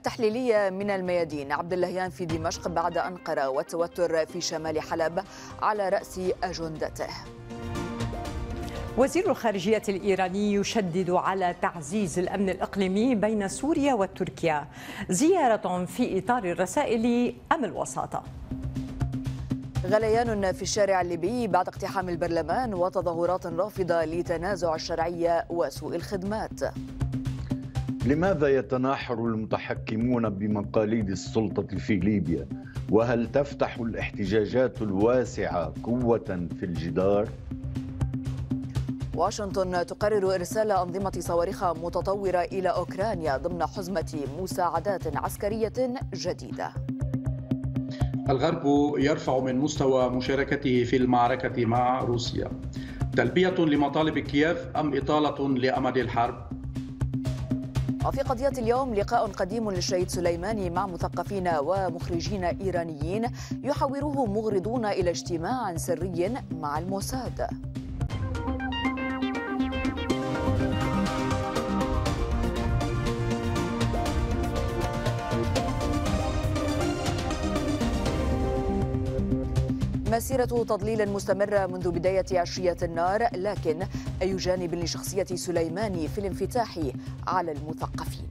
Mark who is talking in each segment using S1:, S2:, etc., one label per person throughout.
S1: التحليلية من الميادين عبد اللهيان في دمشق بعد أنقرة والتوتر في شمال حلب على رأس أجندته
S2: وزير الخارجية الإيراني يشدد على تعزيز الأمن الإقليمي بين سوريا وتركيا زيارة في إطار الرسائل أم الوساطة
S1: غليان في الشارع الليبي بعد اقتحام البرلمان وتظاهرات رافضة لتنازع الشرعية وسوء الخدمات
S3: لماذا يتناحر المتحكمون بمقاليد السلطة في ليبيا؟ وهل تفتح الاحتجاجات الواسعة قوة في الجدار؟
S1: واشنطن تقرر إرسال أنظمة صواريخ متطورة إلى أوكرانيا ضمن حزمة مساعدات عسكرية جديدة.
S4: الغرب يرفع من مستوى مشاركته في المعركة مع روسيا. تلبية لمطالب كييف أم إطالة لأمد الحرب؟ وفي
S1: قضية اليوم لقاء قديم للشهيد سليماني مع مثقفين ومخرجين إيرانيين يحاوره مغرضون إلى اجتماع سري مع الموساد مسيرة تضليل مستمرة منذ بداية عشية النار لكن أي جانب لشخصية سليماني في الانفتاح على المثقفين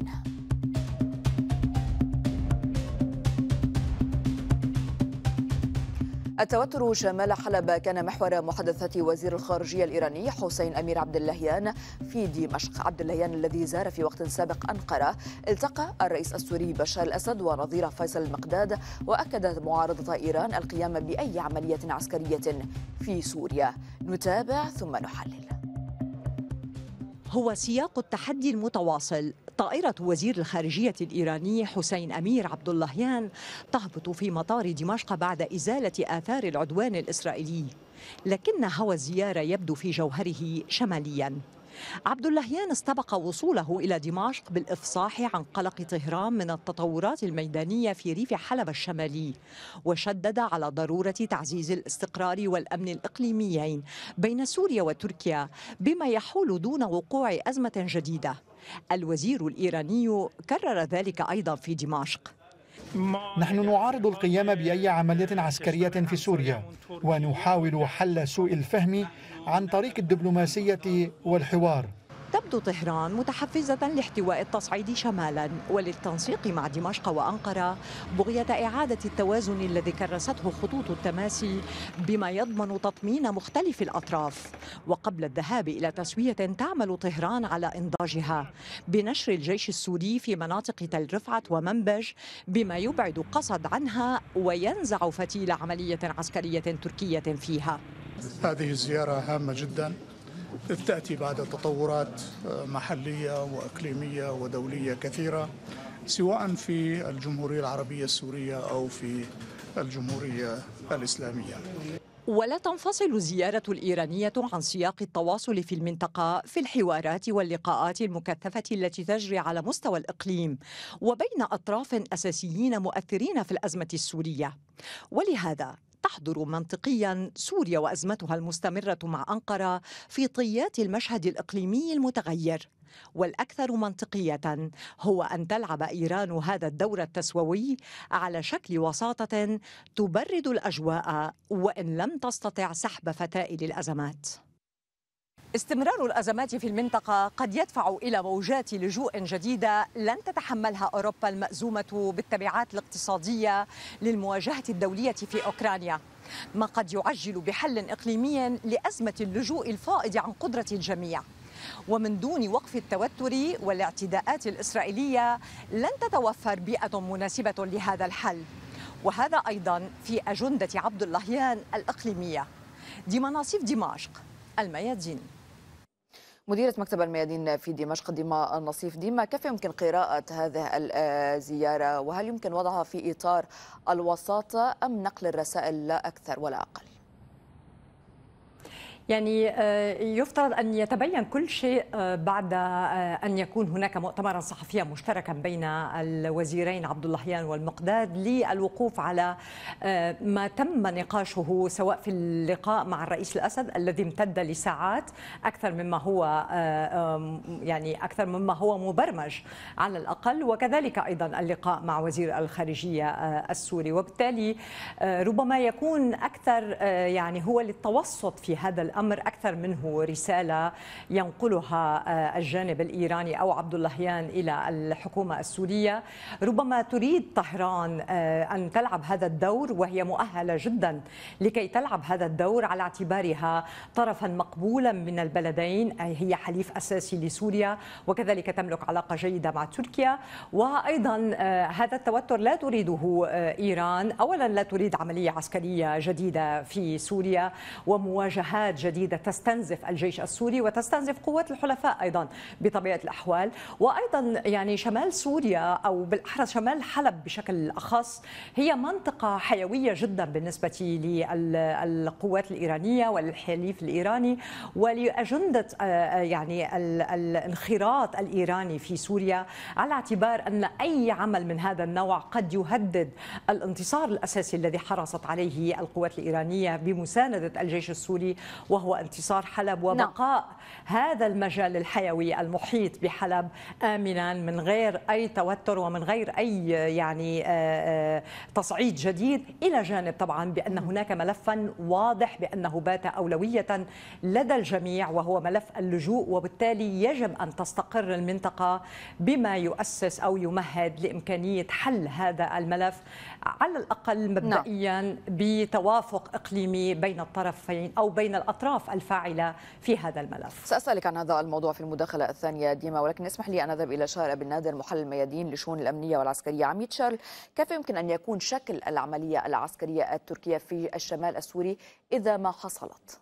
S1: التوتر شمال حلب كان محور محادثة وزير الخارجية الإيراني حسين أمير عبد اللهيان في دمشق عبد اللهيان الذي زار في وقت سابق أنقرة التقى الرئيس السوري بشار الأسد ونظيره فيصل المقداد وأكدت معارضة إيران القيام بأي عملية عسكرية في سوريا نتابع ثم نحلل
S2: هو سياق التحدي المتواصل طائرة وزير الخارجية الإيراني حسين أمير عبد اللهيان تهبط في مطار دمشق بعد إزالة آثار العدوان الإسرائيلي لكن هوى الزيارة يبدو في جوهره شماليا عبد اللهيان استبق وصوله إلى دمشق بالإفصاح عن قلق طهران من التطورات الميدانية في ريف حلب الشمالي وشدد على ضرورة تعزيز الاستقرار والأمن الإقليميين بين سوريا وتركيا بما يحول دون وقوع أزمة جديدة الوزير الإيراني كرر ذلك أيضا في دمشق
S3: نحن نعارض القيام بأي عملية عسكرية في سوريا ونحاول حل سوء الفهم عن طريق الدبلوماسية والحوار
S2: تبدو طهران متحفزة لاحتواء التصعيد شمالا وللتنسيق مع دمشق وأنقرة بغية إعادة التوازن الذي كرسته خطوط التماسي بما يضمن تطمين مختلف الأطراف وقبل الذهاب إلى تسوية تعمل طهران على إنضاجها بنشر الجيش السوري في مناطق تل رفعت ومنبج بما يبعد قصد عنها وينزع فتيل عملية عسكرية تركية فيها
S4: هذه الزياره هامة جداً إذ تأتي بعد تطورات آه، محلية وإقليمية ودولية كثيرة سواء في الجمهورية العربية السورية أو في الجمهورية الإسلامية
S2: ولا تنفصل الزيارة الإيرانية عن سياق التواصل في المنطقة في الحوارات واللقاءات المكثفة التي تجري على مستوى الإقليم وبين أطراف أساسيين مؤثرين في الأزمة السورية ولهذا تحضر منطقيا سوريا وازمتها المستمره مع انقره في طيات المشهد الاقليمي المتغير والاكثر منطقيه هو ان تلعب ايران هذا الدور التسووي على شكل وساطه تبرد الاجواء وان لم تستطع سحب فتائل الازمات استمرار الأزمات في المنطقة قد يدفع إلى موجات لجوء جديدة لن تتحملها أوروبا المأزومة بالتبعات الاقتصادية للمواجهة الدولية في أوكرانيا ما قد يعجل بحل إقليمي لأزمة اللجوء الفائض عن قدرة الجميع ومن دون وقف التوتر والاعتداءات الإسرائيلية لن تتوفر بيئة مناسبة لهذا الحل وهذا أيضا في أجندة عبد اللهيان الإقليمية دي مناصيف دمشق الميادين
S1: مديرة مكتب الميادين في دمشق ديما النصيف ديما كيف يمكن قراءة هذه الزيارة وهل يمكن وضعها في إطار الوساطة أم نقل الرسائل لا أكثر ولا أقل؟
S2: يعني آه، يفترض أن يتبين كل شيء آه، بعد آه، أن يكون هناك مؤتمرا صحفيا مشتركا بين الوزيرين عبد اللهيان والمقداد للوقوف على ما تم نقاشه سواء في اللقاء مع الرئيس الأسد الذي امتد لساعات أكثر مما هو يعني أكثر مما هو مبرمج على الأقل وكذلك أيضا اللقاء مع وزير الخارجية السوري وبالتالي ربما يكون أكثر يعني هو للتوسط في هذا الأمر الامر اكثر منه رساله ينقلها آه، الجانب الايراني او عبد اللهيان الى الحكومه السوريه ربما تريد طهران آه، ان تلعب هذا الدور وهي مؤهله جدا لكي تلعب هذا الدور على اعتبارها طرفا مقبولا من البلدين هي حليف اساسي لسوريا وكذلك تملك علاقه جيده مع تركيا وايضا آه، هذا التوتر لا تريده ايران اولا لا تريد عمليه عسكريه جديده في سوريا ومواجهات جديدة جديدة تستنزف الجيش السوري وتستنزف قوات الحلفاء أيضا بطبيعة الأحوال وأيضا يعني شمال سوريا أو بالأحرى شمال حلب بشكل أخص هي منطقة حيوية جدا بالنسبة للقوات الإيرانية والحليف الإيراني ولأجندة آه، آه، يعني الانخراط الإيراني في سوريا على اعتبار أن أي عمل من هذا النوع قد يهدد الانتصار الأساسي الذي حرصت عليه القوات الإيرانية بمساندة الجيش السوري وهو وهو انتصار حلب نعم. وبقاء نعم. هذا المجال الحيوي المحيط بحلب آمنا من غير أي توتر ومن غير أي يعني آه، آه، تصعيد جديد إلى جانب طبعا بأن هناك ملفا واضح بأنه بات أولوية لدى الجميع وهو ملف اللجوء وبالتالي يجب أن تستقر المنطقة بما يؤسس أو يمهد لإمكانية حل هذا الملف على الأقل مبدئيا نعم. بتوافق إقليمي بين الطرفين أو بين الأطراف الفاعلة في
S1: هذا الملف سأسألك عن هذا الموضوع في المداخلة الثانية ديما ولكن اسمح لي أن أذهب إلى شارع بن نادر محل الميادين لشؤون الأمنية والعسكرية عميد شارل كيف يمكن أن يكون شكل العملية العسكرية التركية في الشمال السوري إذا ما حصلت؟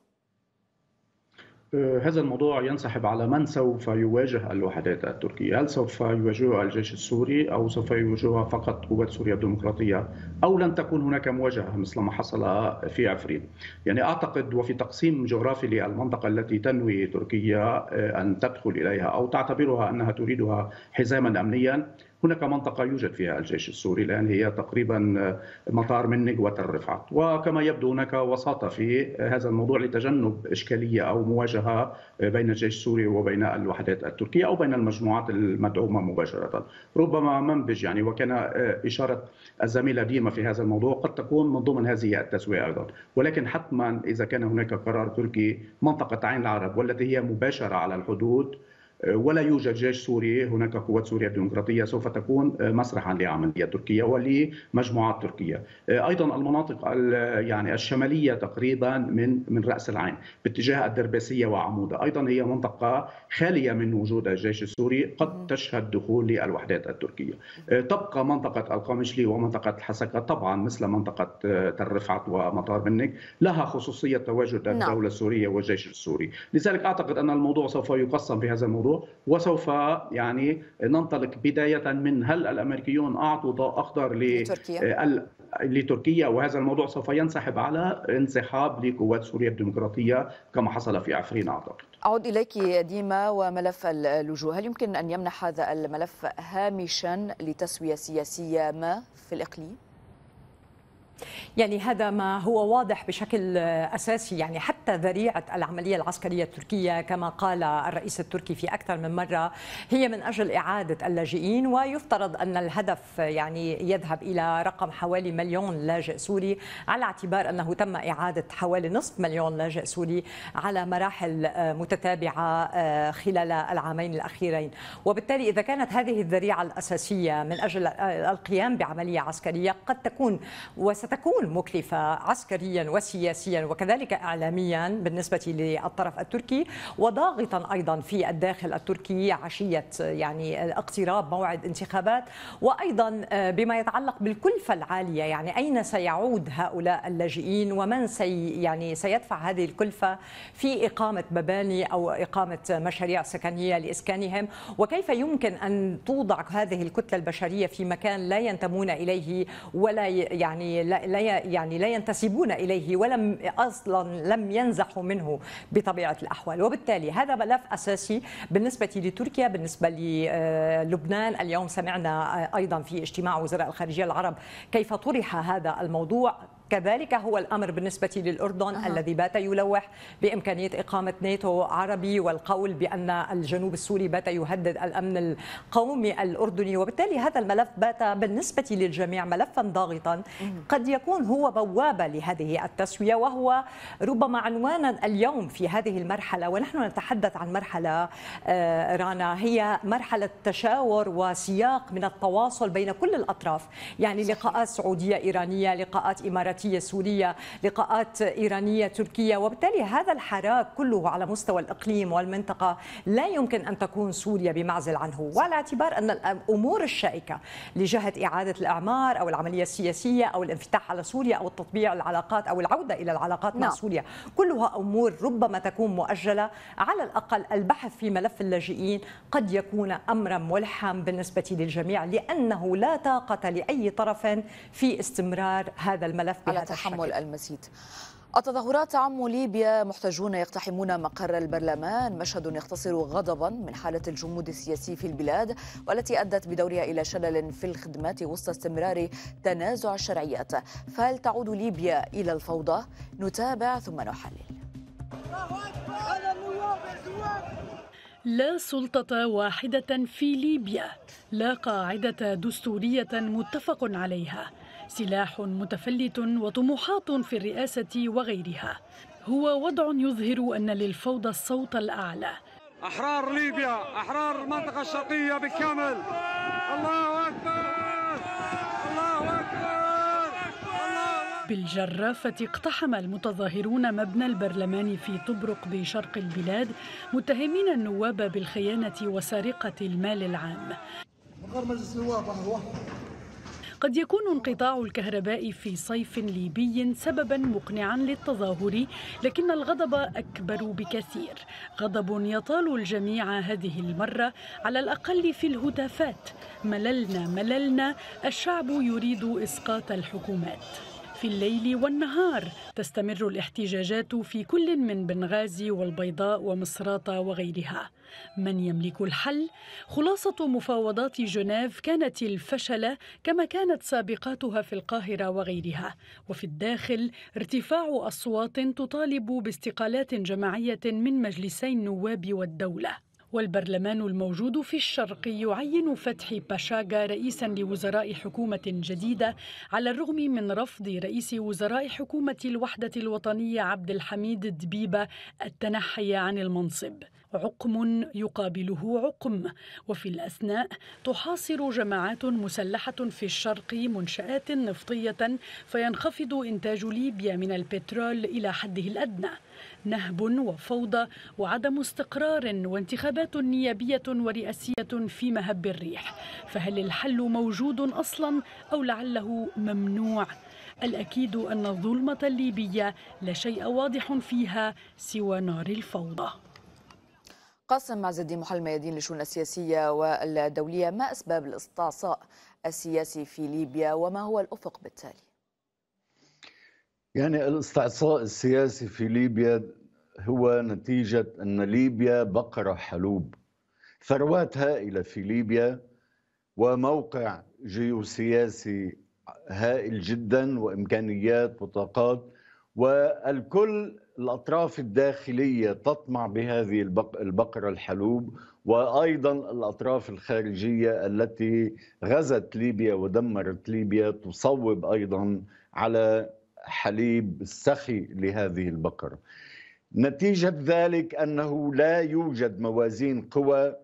S4: هذا الموضوع ينسحب على من سوف يواجه الوحدات التركية هل سوف يواجهها الجيش السوري أو سوف يواجهها فقط قوات سوريا الديمقراطية أو لن تكون هناك مواجهة مثل ما حصل في عفرين يعني أعتقد وفي تقسيم جغرافي للمنطقة التي تنوي تركيا آه، أن تدخل إليها أو تعتبرها أنها تريدها حزاما أمنيا هناك منطقة يوجد فيها الجيش السوري الآن هي تقريبا مطار من نجوة رفعت وكما يبدو هناك وساطة في هذا الموضوع لتجنب إشكالية أو مواجهة بين الجيش السوري وبين الوحدات التركية أو بين المجموعات المدعومة مباشرة ربما منبج يعني وكان إشارة الزميلة ديما في هذا الموضوع قد تكون من ضمن هذه التسوية أيضا ولكن حتما إذا كان هناك قرار تركي منطقة عين العرب والتي هي مباشرة على الحدود ولا يوجد جيش سوري هناك قوات سوريا الديمقراطيه سوف تكون آه، مسرحا لعمليه تركيا ولمجموعات تركيه آه، ايضا المناطق يعني الشماليه تقريبا من من راس العين باتجاه الدرباسيه وعموده ايضا هي منطقه خاليه من وجود الجيش السوري قد تشهد دخول للوحدات التركيه آه، تبقى منطقه القامشلي ومنطقه الحسكه طبعا مثل منطقه تل رفعت ومطار منك لها خصوصيه تواجد نعم. الدوله السوريه والجيش السوري لذلك اعتقد ان الموضوع سوف يقسم في هذا الموضوع الموضوع وسوف يعني ننطلق بداية من هل الأمريكيون أعطوا ضوء أخضر لتركيا آه، لتركيا وهذا الموضوع سوف ينسحب على انسحاب لقوات سوريا الديمقراطية كما حصل في عفرين أعتقد
S1: أعود إليك ديما وملف اللجوء هل يمكن أن يمنح هذا الملف هامشا لتسوية سياسية ما في الإقليم؟ يعني
S2: هذا ما هو واضح بشكل أساسي يعني حتى ذريعة العملية العسكرية التركية كما قال الرئيس التركي في أكثر من مرة هي من أجل إعادة اللاجئين ويفترض أن الهدف يعني يذهب إلى رقم حوالي مليون لاجئ سوري على اعتبار أنه تم إعادة حوالي نصف مليون لاجئ سوري على مراحل متتابعة خلال العامين الأخيرين وبالتالي إذا كانت هذه الذريعة الأساسية من أجل القيام بعملية عسكرية قد تكون وست ستكون مكلفة عسكريا وسياسيا وكذلك إعلاميا بالنسبة للطرف التركي وضاغطا أيضا في الداخل التركي عشية يعني اقتراب موعد انتخابات وأيضا آه، بما يتعلق بالكلفة العالية يعني أين سيعود هؤلاء اللاجئين ومن سي يعني سيدفع هذه الكلفة في إقامة مباني أو إقامة مشاريع سكنية لإسكانهم وكيف يمكن أن توضع هذه الكتلة البشرية في مكان لا ينتمون إليه ولا يعني لا لا يعني لا ينتسبون اليه ولم اصلا لم ينزحوا منه بطبيعه الاحوال وبالتالي هذا ملف اساسي بالنسبه لتركيا بالنسبه للبنان آه، اليوم سمعنا آه، ايضا في اجتماع وزراء الخارجيه العرب كيف طرح هذا الموضوع كذلك هو الأمر بالنسبة للأردن أه. الذي بات يلوح بإمكانية إقامة ناتو عربي والقول بأن الجنوب السوري بات يهدد الأمن القومي الأردني وبالتالي هذا الملف بات بالنسبة للجميع ملفا ضاغطا قد يكون هو بوابة لهذه التسوية وهو ربما عنوانا اليوم في هذه المرحلة ونحن نتحدث عن مرحلة آه، رانا هي مرحلة تشاور وسياق من التواصل بين كل الأطراف يعني لقاءات سعودية إيرانية لقاءات إمارات ديمقراطية سورية لقاءات إيرانية تركية وبالتالي هذا الحراك كله على مستوى الإقليم والمنطقة لا يمكن أن تكون سوريا بمعزل عنه وعلى اعتبار أن الأمور الشائكة لجهة إعادة الإعمار أو العملية السياسية أو الانفتاح على سوريا أو تطبيع العلاقات أو العودة إلى العلاقات نعم. مع سوريا كلها أمور ربما تكون مؤجلة على الأقل البحث في ملف اللاجئين قد يكون أمرا ملحا بالنسبة للجميع لأنه لا طاقة لأي طرف في استمرار هذا الملف على
S1: تحمل المزيد التظاهرات تعم ليبيا محتجون يقتحمون مقر البرلمان مشهد يختصر غضبا من حالة الجمود السياسي في البلاد والتي أدت بدورها إلى شلل في الخدمات وسط استمرار تنازع الشرعيات فهل تعود ليبيا
S5: إلى الفوضى؟ نتابع ثم نحلل لا سلطة واحدة في ليبيا لا قاعدة دستورية متفق عليها سلاح متفلت وطموحات في الرئاسة وغيرها هو وضع يظهر أن للفوضى الصوت الأعلى أحرار ليبيا أحرار المنطقة الشرقية بالكامل الله أكبر الله أكبر بالجرافة اقتحم المتظاهرون مبنى البرلمان في طبرق بشرق البلاد متهمين النواب بالخيانة وسرقة المال العام مقر مجلس النواب قد يكون انقطاع الكهرباء في صيف ليبي سببا مقنعا للتظاهر لكن الغضب أكبر بكثير غضب يطال الجميع هذه المرة على الأقل في الهتافات مللنا مللنا الشعب يريد إسقاط الحكومات في الليل والنهار تستمر الاحتجاجات في كل من بنغازي والبيضاء ومصراتة وغيرها من يملك الحل؟ خلاصة مفاوضات جنيف كانت الفشلة كما كانت سابقاتها في القاهرة وغيرها وفي الداخل ارتفاع أصوات تطالب باستقالات جماعية من مجلسي النواب والدولة والبرلمان الموجود في الشرق يعين فتحي باشاغا رئيسا لوزراء حكومة جديدة على الرغم من رفض رئيس وزراء حكومة الوحدة الوطنية عبد الحميد الدبيبة التنحي عن المنصب عقم يقابله عقم وفي الأثناء تحاصر جماعات مسلحة في الشرق منشآت نفطية فينخفض إنتاج ليبيا من البترول إلى حده الأدنى نهب وفوضى وعدم استقرار وانتخابات نيابية ورئاسية في مهب الريح فهل الحل موجود أصلا أو لعله ممنوع؟ الأكيد أن الظلمة الليبية لا شيء واضح فيها سوى نار الفوضى
S1: قاسم عز الدين محل ميادين للشؤون السياسية والدولية ما أسباب الاستعصاء السياسي في ليبيا وما هو الأفق بالتالي؟
S3: يعني الاستعصاء السياسي في ليبيا هو نتيجة أن ليبيا بقرة حلوب ثروات هائلة في ليبيا وموقع جيوسياسي هائل جدا وإمكانيات وطاقات والكل الأطراف الداخلية تطمع بهذه البقرة الحلوب وأيضا الأطراف الخارجية التي غزت ليبيا ودمرت ليبيا تصوب أيضا على حليب السخي لهذه البقرة نتيجة ذلك أنه لا يوجد موازين قوى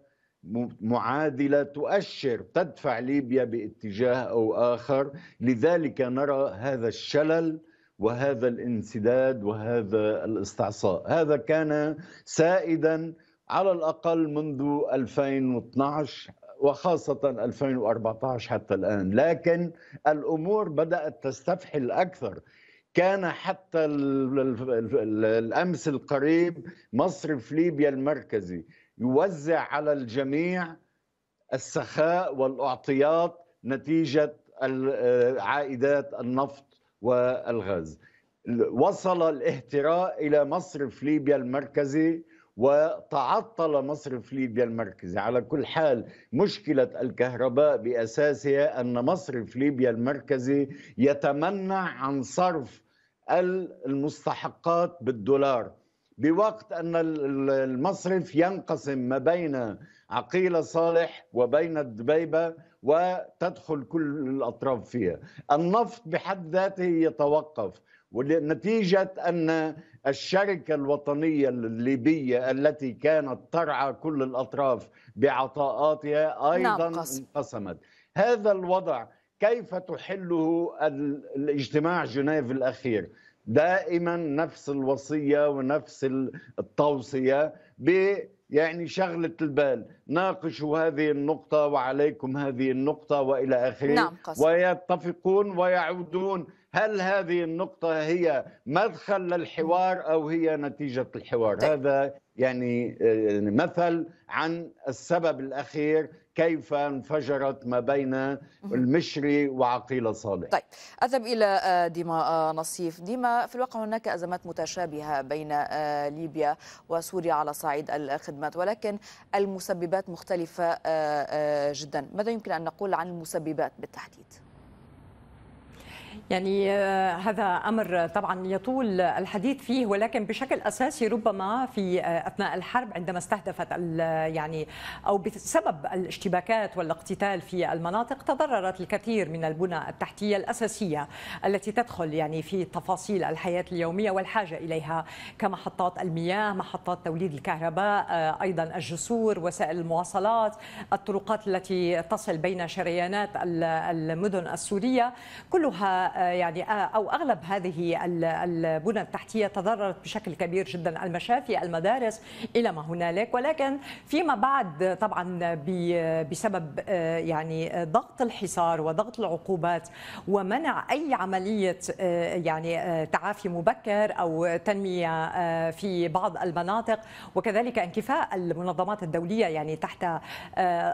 S3: معادلة تؤشر تدفع ليبيا باتجاه أو آخر لذلك نرى هذا الشلل وهذا الانسداد وهذا الاستعصاء هذا كان سائدا على الأقل منذ 2012 وخاصة 2014 حتى الآن لكن الأمور بدأت تستفحل أكثر كان حتى الامس القريب مصرف ليبيا المركزي يوزع على الجميع السخاء والاعطيات نتيجه آه، عائدات النفط والغاز وصل الاهتراء الى مصرف ليبيا المركزي وتعطل مصرف ليبيا المركزي على كل حال مشكلة الكهرباء بأساسها أن مصرف ليبيا المركزي يتمنع عن صرف المستحقات بالدولار بوقت أن المصرف ينقسم ما بين عقيلة صالح وبين الدبيبة وتدخل كل الأطراف فيها النفط بحد ذاته يتوقف ونتيجة أن الشركة الوطنية الليبية التي كانت ترعى كل الأطراف بعطاءاتها أيضا نعم، انقسمت هذا الوضع كيف تحله الاجتماع جنيف الأخير دائما نفس الوصية ونفس التوصية ب يعني شغلة البال ناقشوا هذه النقطة وعليكم هذه النقطة وإلى آخره نعم ويتفقون ويعودون هل هذه النقطة هي مدخل للحوار أو هي نتيجة الحوار طيب. هذا يعني, يعني مثل عن السبب الأخير كيف انفجرت ما بين المشري وعقيلة صالح طيب
S1: أذهب إلى آه، ديما آه، نصيف ديما في الواقع هناك أزمات متشابهة بين آه، ليبيا وسوريا على صعيد الخدمات ولكن المسببات مختلفة جدا ماذا يمكن أن نقول عن المسببات بالتحديد؟
S2: يعني آه، هذا امر طبعا يطول الحديث فيه ولكن بشكل اساسي ربما في آه، اثناء الحرب عندما استهدفت آه، يعني او بسبب الاشتباكات والاقتتال في المناطق تضررت الكثير من البنى التحتيه الاساسيه التي تدخل يعني في تفاصيل الحياه اليوميه والحاجه اليها كمحطات المياه، محطات توليد الكهرباء، ايضا الجسور، وسائل المواصلات، الطرقات التي تصل بين شريانات المدن السوريه، كلها يعني آه، او اغلب هذه البنى التحتيه تضررت بشكل كبير جدا المشافي المدارس الى ما هنالك ولكن فيما بعد طبعا بسبب آه، يعني ضغط الحصار وضغط العقوبات ومنع اي عمليه آه، يعني تعافي مبكر او تنميه في بعض المناطق وكذلك انكفاء المنظمات الدوليه يعني تحت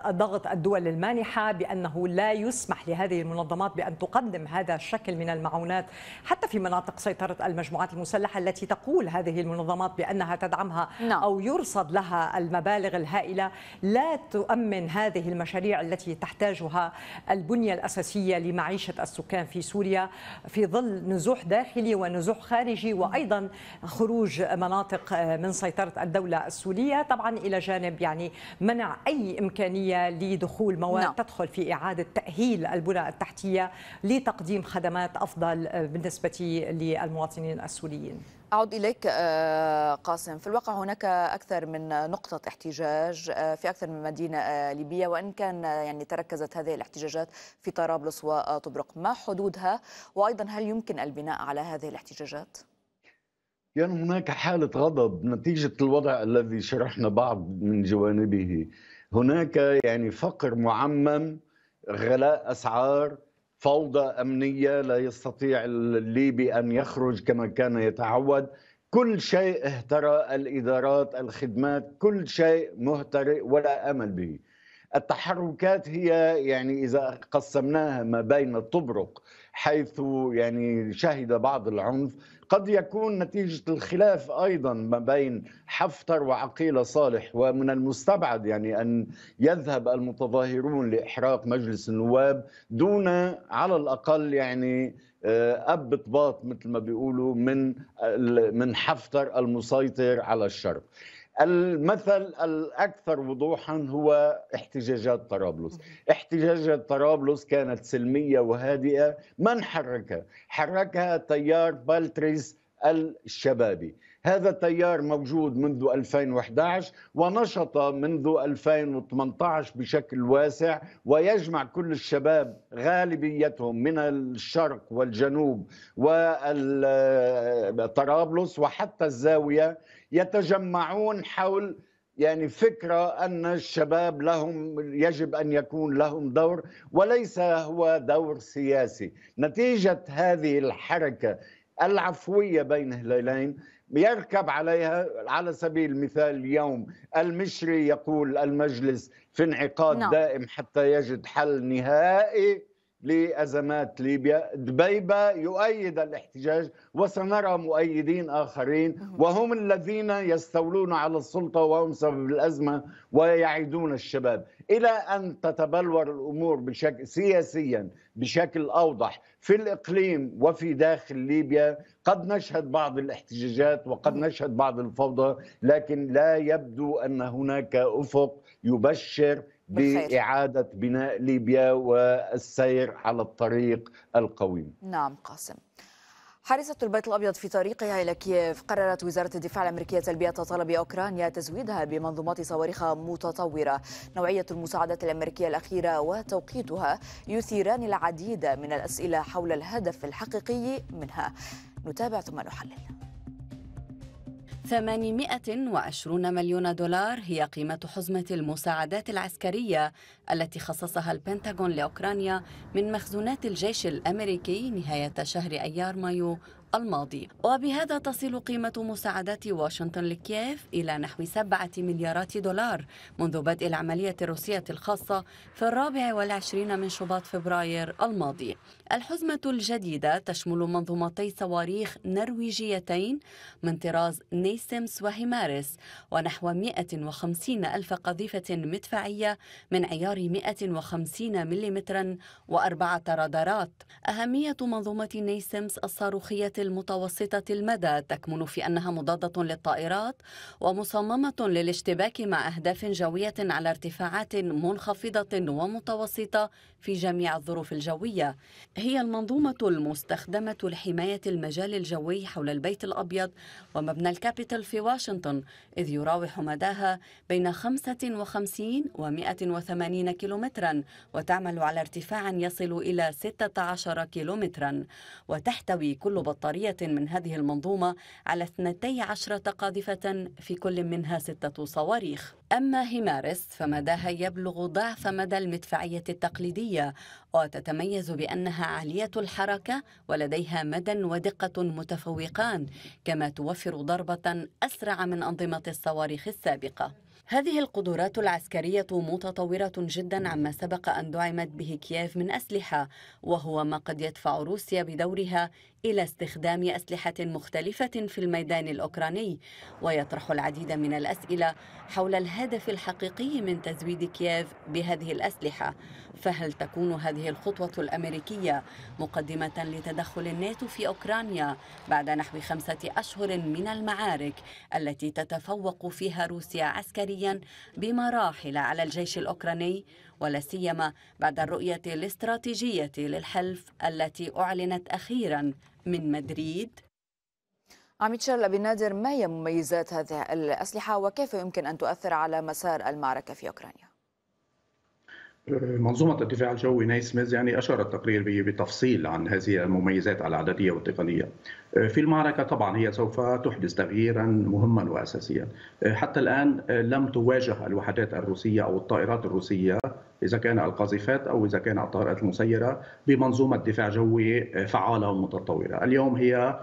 S2: ضغط الدول المانحه بانه لا يسمح لهذه المنظمات بان تقدم هذا الشكل شكل من المعونات حتى في مناطق سيطرة المجموعات المسلحة التي تقول هذه المنظمات بأنها تدعمها نعم. أو يرصد لها المبالغ الهائلة لا تؤمن هذه المشاريع التي تحتاجها البنية الأساسية لمعيشة السكان في سوريا في ظل نزوح داخلي ونزوح خارجي وأيضا خروج مناطق من سيطرة الدولة السورية طبعا إلى جانب يعني منع أي إمكانية لدخول مواد نعم. تدخل في إعادة تأهيل البنى التحتية لتقديم خدمات خدمات افضل آه، بالنسبه للمواطنين السوريين
S1: أعود إليك آه، قاسم في الواقع هناك أكثر من نقطة احتجاج آه، في أكثر من مدينة ليبية وإن كان يعني تركزت هذه الاحتجاجات في طرابلس وطبرق ما حدودها وأيضا هل يمكن البناء على هذه الاحتجاجات؟
S3: يعني هناك حالة غضب نتيجة الوضع الذي شرحنا بعض من جوانبه هناك يعني فقر معمم غلاء أسعار فوضى امنيه لا يستطيع الليبي ان يخرج كما كان يتعود كل شيء اهترى الادارات الخدمات كل شيء مهترئ ولا امل به التحركات هي يعني اذا قسمناها ما بين الطبرق حيث يعني شهد بعض العنف قد يكون نتيجة الخلاف أيضا ما بين حفتر وعقيلة صالح ومن المستبعد يعني أن يذهب المتظاهرون لإحراق مجلس النواب دون على الأقل يعني آه، أب باط مثل ما بيقولوا من من حفتر المسيطر على الشرق المثل الأكثر وضوحا هو احتجاجات طرابلس احتجاجات طرابلس كانت سلمية وهادئة من حركها؟ حركها تيار بالتريس الشبابي هذا التيار موجود منذ 2011 ونشط منذ 2018 بشكل واسع ويجمع كل الشباب غالبيتهم من الشرق والجنوب وطرابلس وحتى الزاوية يتجمعون حول يعني فكرة أن الشباب لهم يجب أن يكون لهم دور وليس هو دور سياسي نتيجة هذه الحركة العفوية بين هلالين يركب عليها على سبيل المثال اليوم المشري يقول المجلس في انعقاد نعم. دائم حتى يجد حل نهائي لأزمات ليبيا دبيبة يؤيد الاحتجاج وسنرى مؤيدين آخرين وهم الذين يستولون على السلطة وهم سبب الأزمة ويعيدون الشباب إلى أن تتبلور الأمور بشكل سياسيا بشكل أوضح في الإقليم وفي داخل ليبيا قد نشهد بعض الاحتجاجات وقد نشهد بعض الفوضى لكن لا يبدو أن هناك أفق يبشر باعاده بناء ليبيا والسير على الطريق القويم. نعم قاسم.
S1: حارسة البيت الأبيض في طريقها إلى كييف قررت وزارة الدفاع الأمريكية تلبية طلب أوكرانيا تزويدها بمنظومات صواريخ متطورة نوعية المساعدات الأمريكية الأخيرة وتوقيتها يثيران العديد من الأسئلة حول الهدف الحقيقي منها نتابع ثم نحلل
S6: 820 مليون دولار هي قيمة حزمة المساعدات العسكرية التي خصصها البنتاغون لأوكرانيا من مخزونات الجيش الأمريكي نهاية شهر أيار مايو الماضي وبهذا تصل قيمة مساعدات واشنطن لكييف إلى نحو سبعة مليارات دولار منذ بدء العملية الروسية الخاصة في الرابع والعشرين من شباط فبراير الماضي الحزمة الجديدة تشمل منظومتي صواريخ نرويجيتين من طراز نيسمس وهيمارس ونحو 150 ألف قذيفة مدفعية من عيار 150 ملم وأربعة رادارات أهمية منظومة نيسمس الصاروخية المتوسطة المدى تكمن في أنها مضادة للطائرات ومصممة للاشتباك مع أهداف جوية على ارتفاعات منخفضة ومتوسطة في جميع الظروف الجوية هي المنظومة المستخدمة لحماية المجال الجوي حول البيت الأبيض ومبنى الكابيتال في واشنطن إذ يراوح مداها بين 55 و 180 كيلومترا وتعمل على ارتفاع يصل إلى 16 كيلومترا وتحتوي كل بطارية من هذه المنظومة على 12 قاذفة في كل منها ستة صواريخ أما هيمارس فمداها يبلغ ضعف مدى المدفعية التقليدية وتتميز بأنها عالية الحركة ولديها مدى ودقة متفوقان كما توفر ضربة أسرع من أنظمة الصواريخ السابقة هذه القدرات العسكرية متطورة جدا عما سبق أن دعمت به كييف من أسلحة وهو ما قد يدفع روسيا بدورها إلى استخدام أسلحة مختلفة في الميدان الأوكراني ويطرح العديد من الأسئلة حول الهدف الحقيقي من تزويد كييف بهذه الأسلحة فهل تكون هذه الخطوة الأمريكية مقدمة لتدخل الناتو في أوكرانيا بعد نحو خمسة أشهر من المعارك التي تتفوق فيها روسيا عسكريا بمراحل على الجيش الأوكراني ولا سيما بعد الرؤية الاستراتيجية للحلف التي أعلنت أخيرا من مدريد
S1: عميد شارل أبي نادر ما هي مميزات هذه الأسلحة وكيف يمكن أن تؤثر على مسار المعركة في أوكرانيا؟
S4: منظومة الدفاع الجوي نايس ميز يعني أشار التقرير بتفصيل عن هذه المميزات العددية والتقنية. آه، في المعركة طبعا هي سوف تحدث تغييرا مهما وأساسيا. آه، حتى الآن آه، لم تواجه الوحدات الروسية أو الطائرات الروسية إذا كان القاذفات أو إذا كان الطائرات المسيرة بمنظومة دفاع جوي فعالة ومتطورة. اليوم هي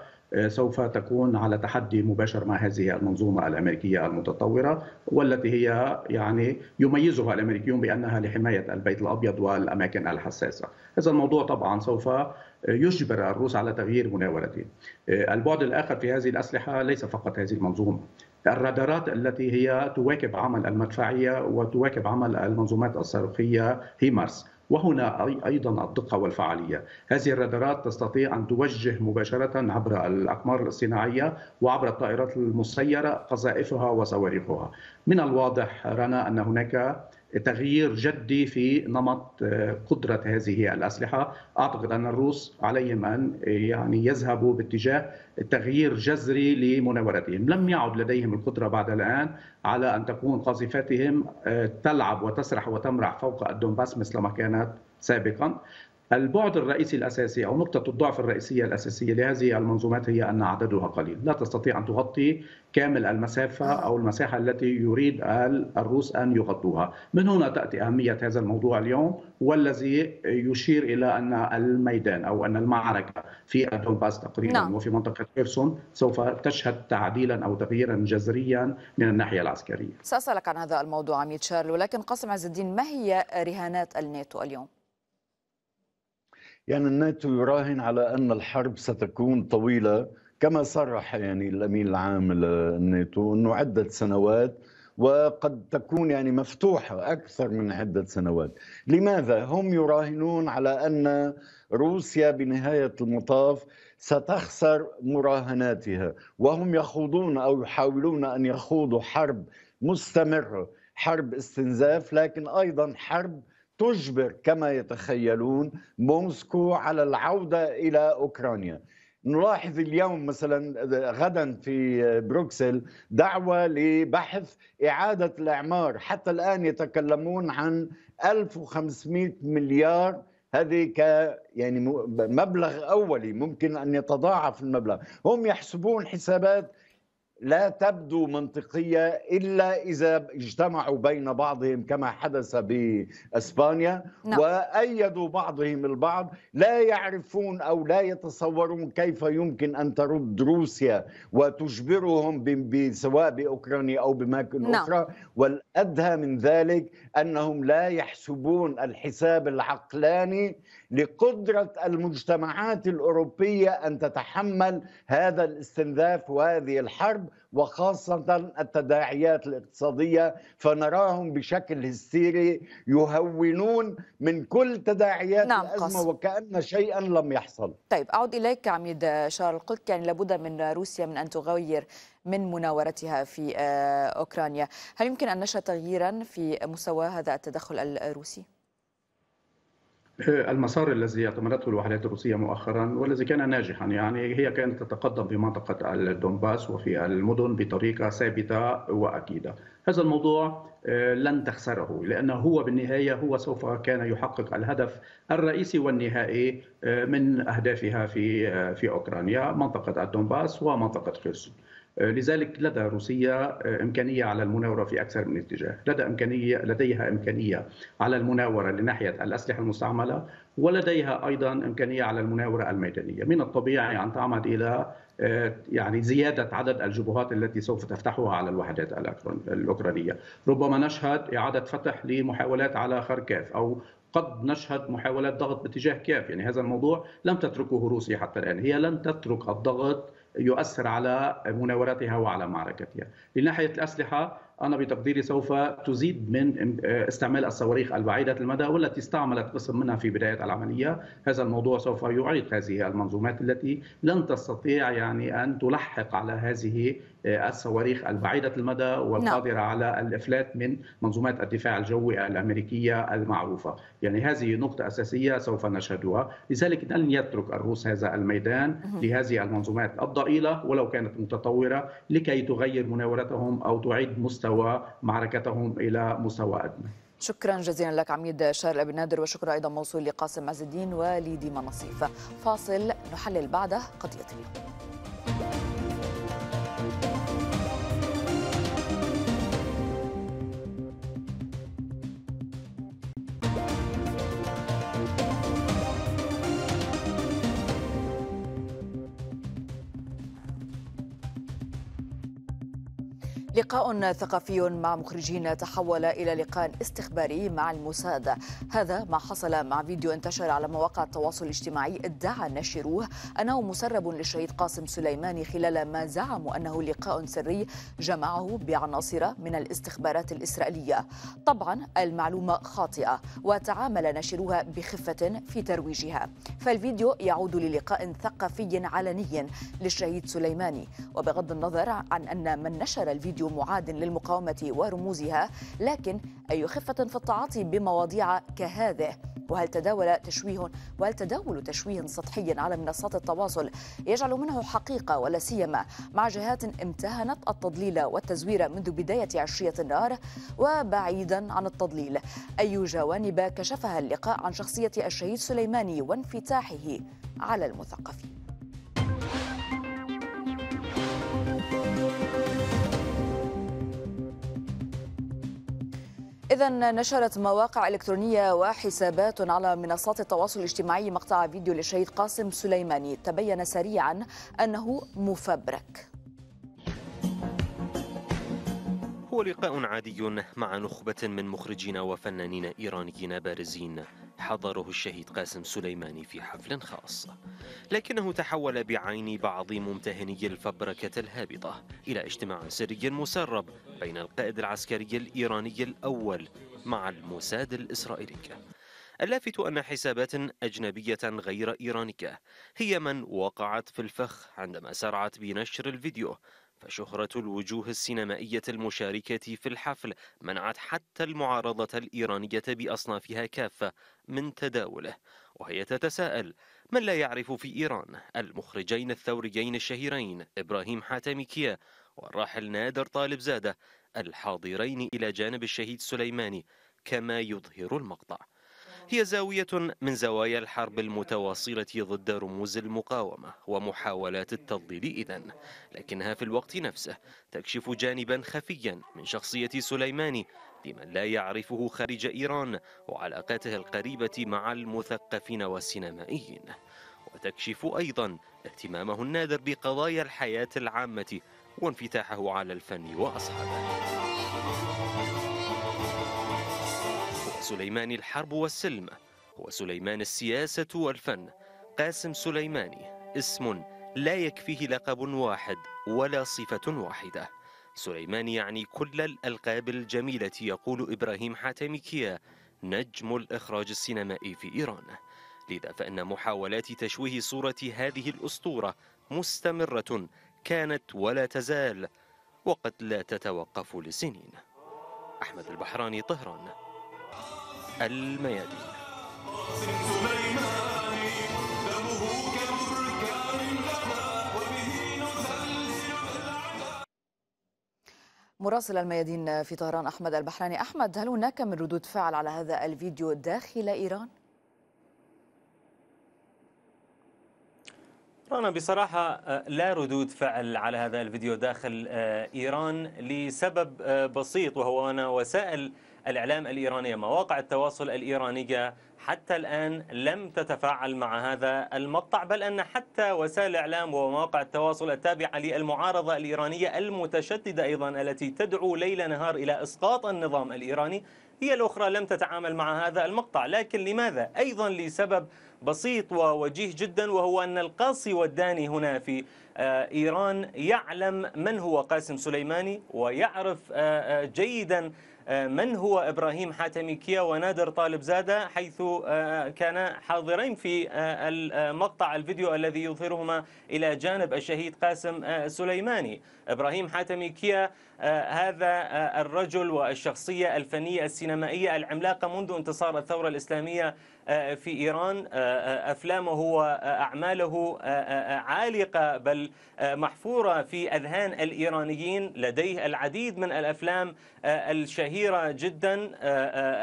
S4: سوف تكون على تحدي مباشر مع هذه المنظومه الامريكيه المتطوره والتي هي يعني يميزها الامريكيون بانها لحمايه البيت الابيض والاماكن الحساسه. هذا الموضوع طبعا سوف يجبر الروس على تغيير مناورته. البعد الاخر في هذه الاسلحه ليس فقط هذه المنظومه. الرادارات التي هي تواكب عمل المدفعيه وتواكب عمل المنظومات الصاروخيه هيمارس وهنا ايضا الدقه والفعاليه، هذه الرادارات تستطيع ان توجه مباشره عبر الاقمار الصناعيه وعبر الطائرات المسيره قذائفها وصواريخها. من الواضح رنا ان هناك تغيير جدي في نمط آه، قدرة هذه الأسلحة أعتقد أن الروس عليهم أن آه، يعني يذهبوا باتجاه تغيير جذري لمناورتهم لم يعد لديهم القدرة بعد الآن على أن تكون قاذفاتهم آه، تلعب وتسرح وتمرح فوق الدونباس مثل ما كانت سابقا البعد الرئيسي الاساسي او نقطه الضعف الرئيسيه الاساسيه لهذه المنظومات هي ان عددها قليل، لا تستطيع ان تغطي كامل المسافه آه. او المساحه التي يريد الروس ان يغطوها، من هنا تاتي اهميه هذا الموضوع اليوم والذي يشير الى ان الميدان او ان المعركه في الدونباس تقريبا نعم. وفي منطقه كيرسون سوف تشهد تعديلا او تغييرا جذريا من الناحيه العسكريه.
S1: ساسالك عن هذا الموضوع عميد شارلو، لكن قاسم عز الدين ما هي رهانات الناتو اليوم؟
S3: يعني الناتو يراهن على أن الحرب ستكون طويلة كما صرح يعني الأمين العام للناتو أنه عدة سنوات وقد تكون يعني مفتوحة أكثر من عدة سنوات لماذا؟ هم يراهنون على أن روسيا بنهاية المطاف ستخسر مراهناتها وهم يخوضون أو يحاولون أن يخوضوا حرب مستمرة حرب استنزاف لكن أيضا حرب تجبر كما يتخيلون موسكو على العودة إلى أوكرانيا نلاحظ اليوم مثلا غدا في بروكسل دعوة لبحث إعادة الإعمار حتى الآن يتكلمون عن 1500 مليار هذه ك يعني مبلغ اولي ممكن ان يتضاعف المبلغ هم يحسبون حسابات لا تبدو منطقية إلا إذا اجتمعوا بين بعضهم كما حدث بإسبانيا نعم. وأيدوا بعضهم البعض لا يعرفون أو لا يتصورون كيف يمكن أن ترد روسيا وتجبرهم سواء بأوكرانيا أو بماكن نعم. أخرى والأدهى من ذلك أنهم لا يحسبون الحساب العقلاني لقدره المجتمعات الاوروبيه ان تتحمل هذا الاستنزاف وهذه الحرب وخاصه التداعيات الاقتصاديه فنراهم بشكل هستيري يهونون من كل تداعيات نعم الازمه قصر. وكان شيئا لم يحصل.
S1: طيب اعود اليك عميد شارل قلت يعني لابد من روسيا من ان تغير من مناورتها في آه، اوكرانيا، هل يمكن ان نشأ تغييرا في مستوى هذا التدخل الروسي؟
S4: المسار الذي اعتمدته الوحدات الروسية مؤخرا والذي كان ناجحا يعني هي كانت تتقدم في منطقة الدونباس وفي المدن بطريقة ثابتة وأكيدة هذا الموضوع آه، لن تخسره لأنه هو بالنهاية هو سوف كان يحقق الهدف الرئيسي والنهائي آه، من أهدافها في آه، في أوكرانيا منطقة الدونباس ومنطقة خيرسون آه، لذلك لدى روسيا آه، إمكانية على المناورة في أكثر من اتجاه لدى إمكانية لديها إمكانية على المناورة لناحية الأسلحة المستعملة ولديها أيضا إمكانية على المناورة الميدانية من الطبيعي أن تعمد إلى آه، يعني زيادة عدد الجبهات التي سوف تفتحها على الوحدات الأوكرانية ربما نشهد إعادة فتح لمحاولات على خركاف أو قد نشهد محاولات ضغط باتجاه كيف يعني هذا الموضوع لم تتركه روسيا حتى الآن هي لن تترك الضغط يؤثر على مناورتها وعلى معركتها من ناحية الأسلحة أنا بتقديري سوف تزيد من آه، استعمال الصواريخ البعيدة المدى والتي استعملت قسم منها في بداية العملية هذا الموضوع سوف يعيق هذه المنظومات التي لن تستطيع يعني أن تلحق على هذه آه، الصواريخ البعيده المدى نعم. والقادره على الافلات من منظومات الدفاع الجوي الامريكيه المعروفه، يعني هذه نقطه اساسيه سوف نشهدها، لذلك لن يترك الروس هذا الميدان لهذه المنظومات الضئيله ولو كانت متطوره لكي تغير مناورتهم او تعيد مستوى معركتهم الى مستوى ادنى.
S1: شكرا جزيلا لك عميد شارل ابي نادر وشكرا ايضا موصول لقاسم عز الدين وليدي منصيف فاصل نحلل بعده قضيه اليوم لقاء ثقافي مع مخرجين تحول إلى لقاء استخباري مع الموساد هذا ما حصل مع فيديو انتشر على مواقع التواصل الاجتماعي ادعى ناشروه أنه مسرب للشهيد قاسم سليماني خلال ما زعموا أنه لقاء سري جمعه بعناصر من الاستخبارات الإسرائيلية طبعا المعلومة خاطئة وتعامل ناشروها بخفة في ترويجها فالفيديو يعود للقاء ثقافي علني للشهيد سليماني وبغض النظر عن أن من نشر الفيديو معاد للمقاومة ورموزها لكن أي خفة في التعاطي بمواضيع كهذه وهل تداول تشويه وهل تداول تشويه سطحي على منصات التواصل يجعل منه حقيقة ولا سيما مع جهات امتهنت التضليل والتزوير منذ بداية عشية النار وبعيدا عن التضليل أي جوانب كشفها اللقاء عن شخصية الشهيد سليماني وانفتاحه على المثقفين إذا نشرت مواقع إلكترونية وحسابات على منصات التواصل الاجتماعي مقطع فيديو للشهيد قاسم سليماني تبين سريعا أنه مفبرك
S7: هو لقاء عادي مع نخبة من مخرجين وفنانين إيرانيين بارزين حضره الشهيد قاسم سليماني في حفل خاص لكنه تحول بعين بعض ممتهني الفبركة الهابطة إلى اجتماع سري مسرب بين القائد العسكري الإيراني الأول مع الموساد الإسرائيلي اللافت أن حسابات أجنبية غير إيرانية هي من وقعت في الفخ عندما سرعت بنشر الفيديو فشهرة الوجوه السينمائية المشاركة في الحفل منعت حتى المعارضة الإيرانية بأصنافها كافة من تداوله وهي تتساءل من لا يعرف في إيران المخرجين الثوريين الشهيرين إبراهيم حاتمي كيا والراحل نادر طالب زادة الحاضرين إلى جانب الشهيد سليماني كما يظهر المقطع هي زاوية من زوايا الحرب المتواصلة ضد رموز المقاومة ومحاولات التضليل إذا لكنها في الوقت نفسه تكشف جانبا خفيا من شخصية سليماني لمن لا يعرفه خارج إيران وعلاقاته القريبة مع المثقفين والسينمائيين وتكشف أيضا اهتمامه النادر بقضايا الحياة العامة وانفتاحه على الفن وأصحابه سليماني الحرب والسلم وسليمان السياسة والفن قاسم سليماني اسم لا يكفيه لقب واحد ولا صفة واحدة سليماني يعني كل الألقاب الجميلة يقول إبراهيم حاتمكيا نجم الإخراج السينمائي في إيران لذا فإن محاولات تشويه صورة هذه الأسطورة مستمرة كانت ولا تزال وقد لا تتوقف لسنين أحمد البحراني طهران الميادين
S1: مراسل الميادين في طهران أحمد البحراني أحمد هل هناك من ردود فعل على هذا الفيديو داخل إيران؟
S7: رانا بصراحة آه، لا ردود فعل على هذا الفيديو داخل آه، إيران لسبب آه، بسيط وهو أن وسائل الإعلام الإيرانية مواقع التواصل الإيرانية حتى الآن لم تتفاعل مع هذا المقطع بل أن حتى وسائل الإعلام ومواقع التواصل التابعة للمعارضة الإيرانية المتشددة أيضا التي تدعو ليل نهار إلى إسقاط النظام الإيراني هي الأخرى لم تتعامل مع هذا المقطع لكن لماذا؟ أيضا لسبب بسيط ووجيه جدا وهو أن القاصي والداني هنا في آه، إيران يعلم من هو قاسم سليماني ويعرف آه، آه، جيدا من هو إبراهيم حاتمي كيا ونادر طالب زادة حيث آه، كان حاضرين في آه، المقطع الفيديو الذي يظهرهما إلى جانب الشهيد قاسم آه، سليماني إبراهيم حاتمي كيا هذا الرجل والشخصية الفنية السينمائية العملاقة منذ انتصار الثورة الإسلامية آه، في إيران آه، آه، أفلامه وأعماله عالقة بل محفورة في أذهان الإيرانيين لديه العديد من الأفلام الشهيرة جدا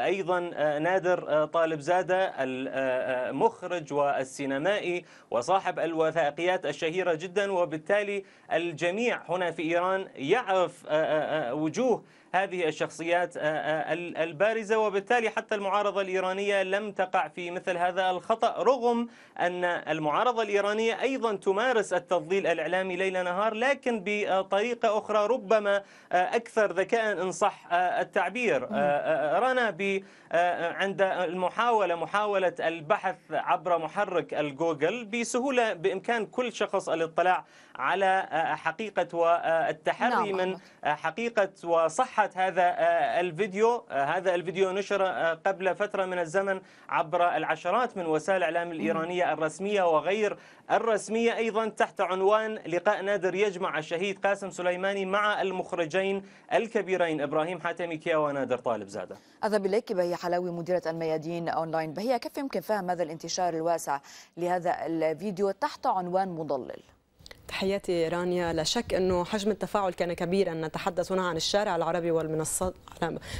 S7: أيضا نادر طالب زادة المخرج والسينمائي وصاحب الوثائقيات الشهيرة جدا وبالتالي الجميع هنا في إيران يعرف وجوه هذه الشخصيات آه، آه، البارزة وبالتالي حتى المعارضة الإيرانية لم تقع في مثل هذا الخطأ رغم أن المعارضة الإيرانية أيضا تمارس التضليل الإعلامي ليل نهار لكن بطريقة أخرى ربما آه، أكثر ذكاء إن صح التعبير رنا عند المحاولة محاولة البحث عبر محرك الجوجل بسهولة بإمكان كل شخص الاطلاع على آه، آه، حقيقة والتحري آه، نعم، من حقيقة وصحة هذا الفيديو هذا الفيديو نشر قبل فترة من الزمن عبر العشرات من وسائل الإعلام الإيرانية الرسمية وغير الرسمية أيضا تحت عنوان لقاء نادر يجمع الشهيد قاسم سليماني مع المخرجين الكبيرين إبراهيم حاتمي كيا ونادر طالب زادة
S1: أذهب بليك بهي حلاوي مديرة الميادين أونلاين بهي كيف يمكن فهم هذا الانتشار الواسع لهذا الفيديو تحت عنوان مضلل تحياتي رانيا
S8: لا شك انه حجم التفاعل كان كبيرا نتحدث هنا عن الشارع العربي والمنصات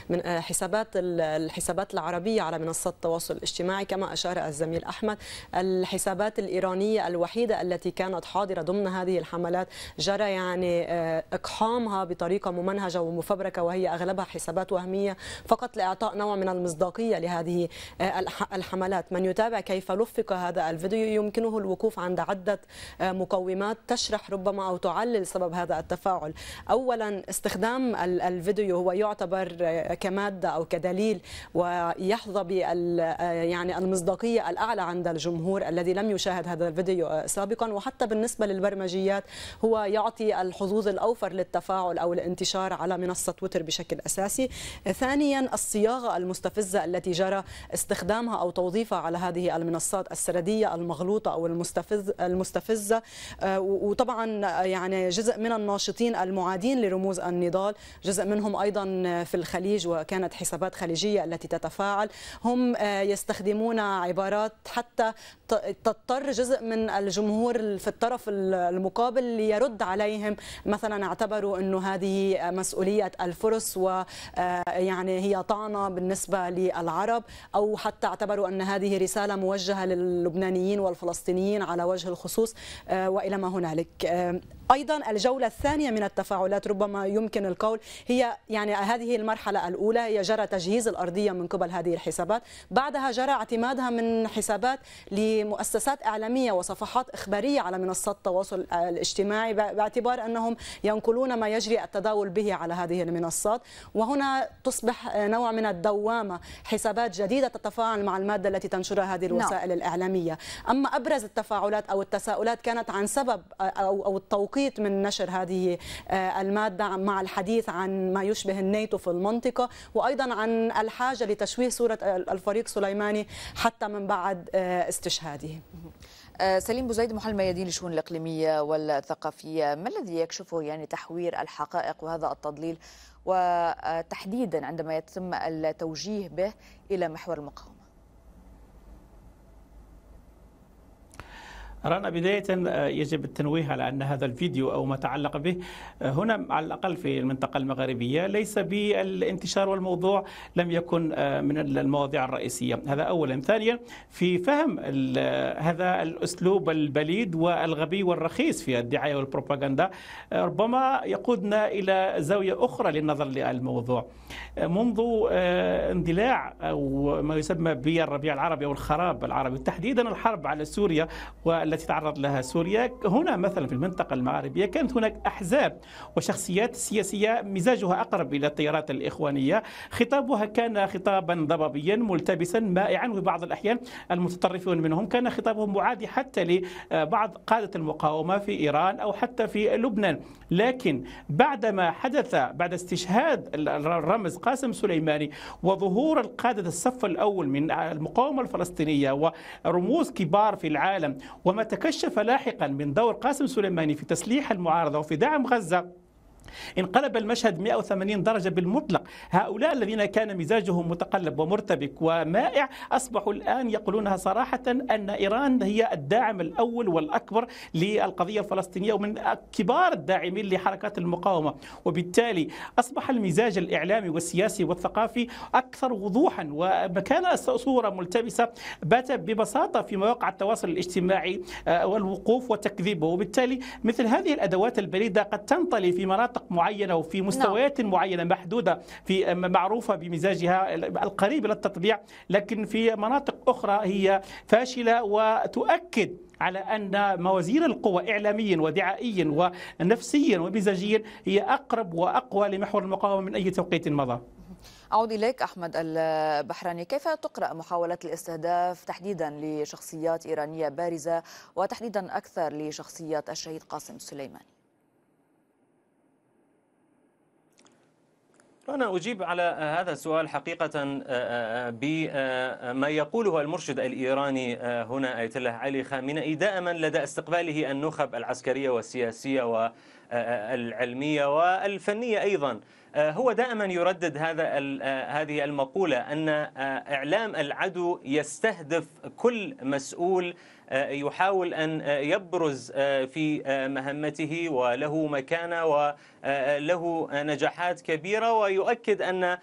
S8: من آه، حسابات الحسابات العربيه على منصات التواصل الاجتماعي كما اشار الزميل احمد الحسابات الايرانيه الوحيده التي كانت حاضره ضمن هذه الحملات جرى يعني آه، اقحامها بطريقه ممنهجه ومفبركه وهي اغلبها حسابات وهميه فقط لاعطاء نوع من المصداقيه لهذه آه، الحملات من يتابع كيف لفق هذا الفيديو يمكنه الوقوف عند عده مقومات تشرح تشرح ربما أو تعلل سبب هذا التفاعل أولا استخدام الفيديو هو يعتبر كمادة أو كدليل ويحظى بال يعني المصداقية الأعلى عند الجمهور الذي لم يشاهد هذا الفيديو سابقا وحتى بالنسبة للبرمجيات هو يعطي الحظوظ الأوفر للتفاعل أو الانتشار على منصة تويتر بشكل أساسي ثانيا الصياغة المستفزة التي جرى استخدامها أو توظيفها على هذه المنصات السردية المغلوطة أو المستفز المستفزة آه، وطبعا يعني جزء من الناشطين المعادين لرموز النضال جزء منهم أيضا في الخليج وكانت حسابات خليجية التي تتفاعل هم آه، يستخدمون عبارات حتى تضطر جزء من الجمهور في الطرف المقابل ليرد عليهم مثلا اعتبروا أنه هذه مسؤولية الفرس ويعني آه، هي طعنة بالنسبة للعرب أو حتى اعتبروا أن هذه رسالة موجهة للبنانيين والفلسطينيين على وجه الخصوص آه، وإلى ما هنالك public ايضا الجوله الثانيه من التفاعلات ربما يمكن القول هي يعني هذه المرحله الاولى هي جرى تجهيز الارضيه من قبل هذه الحسابات بعدها جرى اعتمادها من حسابات لمؤسسات اعلاميه وصفحات اخباريه على منصات التواصل الاجتماعي باعتبار انهم ينقلون ما يجري التداول به على هذه المنصات وهنا تصبح نوع من الدوامه حسابات جديده تتفاعل مع الماده التي تنشرها هذه نعم. الوسائل لا. الاعلاميه اما ابرز التفاعلات او التساؤلات كانت عن سبب او او التوقيت التوقيت من نشر هذه آه، المادة مع الحديث عن ما يشبه الناتو في المنطقة وأيضا عن الحاجة لتشويه صورة الفريق سليماني حتى من بعد آه،
S1: استشهاده آه، سليم بوزيد محل ميادين الشؤون الإقليمية والثقافية ما الذي يكشفه يعني تحوير الحقائق وهذا التضليل وتحديدا عندما يتم التوجيه به إلى محور المقاومة
S9: رانا بداية آه، يجب التنويه على أن هذا الفيديو أو ما تعلق به آه، هنا على الأقل في المنطقة المغربية ليس بالانتشار والموضوع لم يكن آه، من المواضيع الرئيسية هذا أولا ثانيا في فهم هذا الأسلوب البليد والغبي والرخيص في الدعاية والبروباغندا ربما يقودنا إلى زاوية أخرى للنظر للموضوع منذ اندلاع أو ما يسمى بالربيع العربي أو الخراب العربي تحديدا الحرب على سوريا وال التي تعرض لها سوريا هنا مثلا في المنطقة المغربية كانت هناك أحزاب وشخصيات سياسية مزاجها أقرب إلى التيارات الإخوانية خطابها كان خطابا ضبابيا ملتبسا مائعا وبعض الأحيان المتطرفون منهم كان خطابهم معادي حتى لبعض قادة المقاومة في إيران أو حتى في لبنان لكن بعدما حدث بعد استشهاد الرمز قاسم سليماني وظهور القادة الصف الأول من المقاومة الفلسطينية ورموز كبار في العالم وما تكشف لاحقا من دور قاسم سليماني في تسليح المعارضة وفي دعم غزة انقلب المشهد 180 درجة بالمطلق هؤلاء الذين كان مزاجهم متقلب ومرتبك ومائع أصبحوا الآن يقولونها صراحة أن إيران هي الداعم الأول والأكبر للقضية الفلسطينية ومن كبار الداعمين لحركات المقاومة وبالتالي أصبح المزاج الإعلامي والسياسي والثقافي أكثر وضوحا وكان صورة ملتبسة بات ببساطة في مواقع التواصل الاجتماعي آه، والوقوف وتكذيبه وبالتالي مثل هذه الأدوات البريدة قد تنطلي في مناطق مناطق معينه وفي نعم. مستويات نعم. معينه محدوده في معروفه بمزاجها القريب للتطبيع لكن في مناطق اخرى هي فاشله وتؤكد على ان موازين القوى اعلاميا ودعائيا ونفسيا ومزاجيا هي اقرب واقوى لمحور المقاومه من اي توقيت مضى.
S1: أعود إليك أحمد البحراني كيف تقرأ محاولات الاستهداف تحديدا لشخصيات إيرانية بارزة وتحديدا أكثر لشخصيات الشهيد قاسم سليماني
S7: رنا أجيب على هذا السؤال حقيقة آه، آه، آه، بما يقوله المرشد الإيراني هنا آيت الله علي خامنئي دائما لدى استقباله النخب العسكرية والسياسية والعلمية والفنية أيضا هو دائما يردد هذا هذه المقولة أن إعلام العدو يستهدف كل مسؤول آه، يحاول أن آه، يبرز آه، في مهمته وله مكانة وله نجاحات كبيرة ويؤكد أن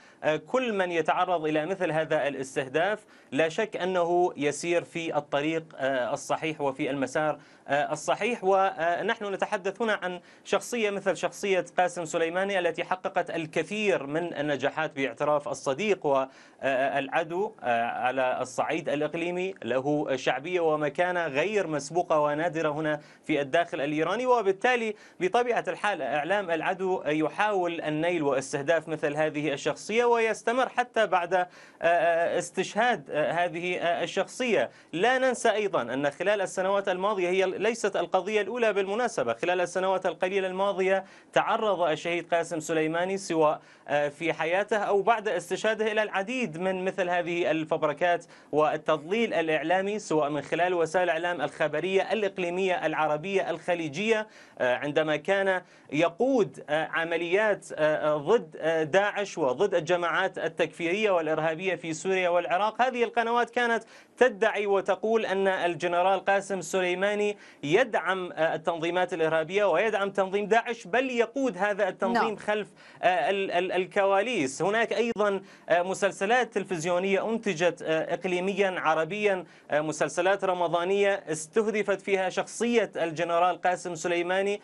S7: كل من يتعرض إلى مثل هذا الاستهداف لا شك أنه يسير في الطريق الصحيح وفي المسار الصحيح ونحن نتحدث هنا عن شخصية مثل شخصية قاسم سليماني التي حققت الكثير من النجاحات باعتراف الصديق والعدو على الصعيد الإقليمي له شعبية ومكان كان غير مسبوقة ونادرة هنا في الداخل الإيراني وبالتالي بطبيعة الحال إعلام العدو يحاول النيل واستهداف مثل هذه الشخصية ويستمر حتى بعد آه، آه، استشهاد آه، هذه الشخصية لا ننسى أيضا أن خلال السنوات الماضية هي ليست القضية الأولى بالمناسبة خلال السنوات القليلة الماضية تعرض الشهيد قاسم سليماني سواء في حياته أو بعد استشهاده إلى العديد من مثل هذه الفبركات والتضليل الإعلامي سواء من خلال وسائل وسائل الإعلام الخبرية الإقليمية العربية الخليجية آه، عندما كان يقود آه، عمليات آه، ضد داعش وضد الجماعات التكفيرية والإرهابية في سوريا والعراق هذه القنوات كانت تدعي وتقول أن الجنرال قاسم سليماني يدعم آه، التنظيمات الإرهابية ويدعم تنظيم داعش بل يقود هذا التنظيم no. نعم. خلف آه، الكواليس هناك أيضا آه، مسلسلات تلفزيونية أنتجت إقليميا عربيا مسلسلات رمضانية استهدفت فيها شخصية الجنرال قاسم سليماني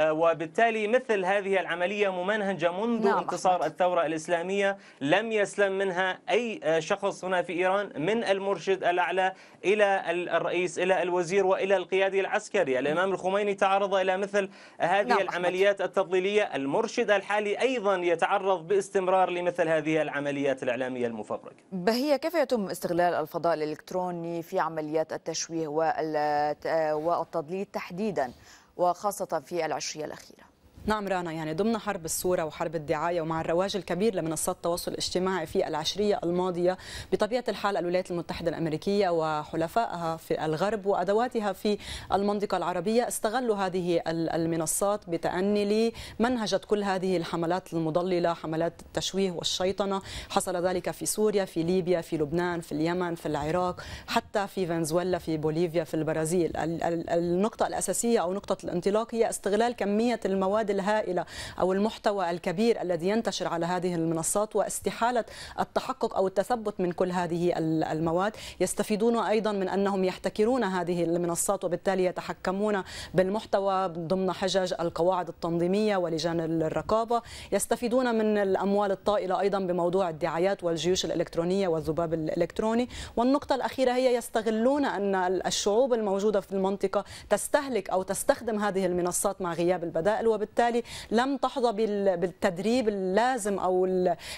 S7: وبالتالي مثل هذه العملية ممنهجة منذ نعم انتصار الثورة الإسلامية لم يسلم منها أي شخص هنا في إيران من المرشد الأعلى إلى الرئيس إلى الوزير وإلى القيادي العسكري الإمام الخميني تعرض إلى مثل هذه نعم العمليات التضليلية المرشد الحالي أيضا يتعرض باستمرار لمثل هذه العمليات الإعلامية المفبركة
S1: بهي كيف يتم استغلال الفضاء الإلكتروني في عمليات التشويه والتضليل تحديدا وخاصة في العشرية الأخيرة
S8: نعم رانا يعني ضمن حرب الصورة وحرب الدعاية ومع الرواج الكبير لمنصات التواصل الاجتماعي في العشرية الماضية بطبيعة الحال الولايات المتحدة الأمريكية وحلفائها في الغرب وأدواتها في المنطقة العربية استغلوا هذه المنصات بتأني لمنهجة كل هذه الحملات المضللة حملات التشويه والشيطنة حصل ذلك في سوريا في ليبيا في لبنان في اليمن في العراق حتى في فنزويلا في بوليفيا في البرازيل النقطة الأساسية أو نقطة الانطلاق هي استغلال كمية المواد الهائله او المحتوى الكبير الذي ينتشر على هذه المنصات واستحاله التحقق او التثبت من كل هذه المواد يستفيدون ايضا من انهم يحتكرون هذه المنصات وبالتالي يتحكمون بالمحتوى ضمن حجج القواعد التنظيميه ولجان الرقابه يستفيدون من الاموال الطائله ايضا بموضوع الدعايات والجيوش الالكترونيه والذباب الالكتروني والنقطه الاخيره هي يستغلون ان الشعوب الموجوده في المنطقه تستهلك او تستخدم هذه المنصات مع غياب البدائل وبالتالي وبالتالي لم تحظى بالتدريب اللازم أو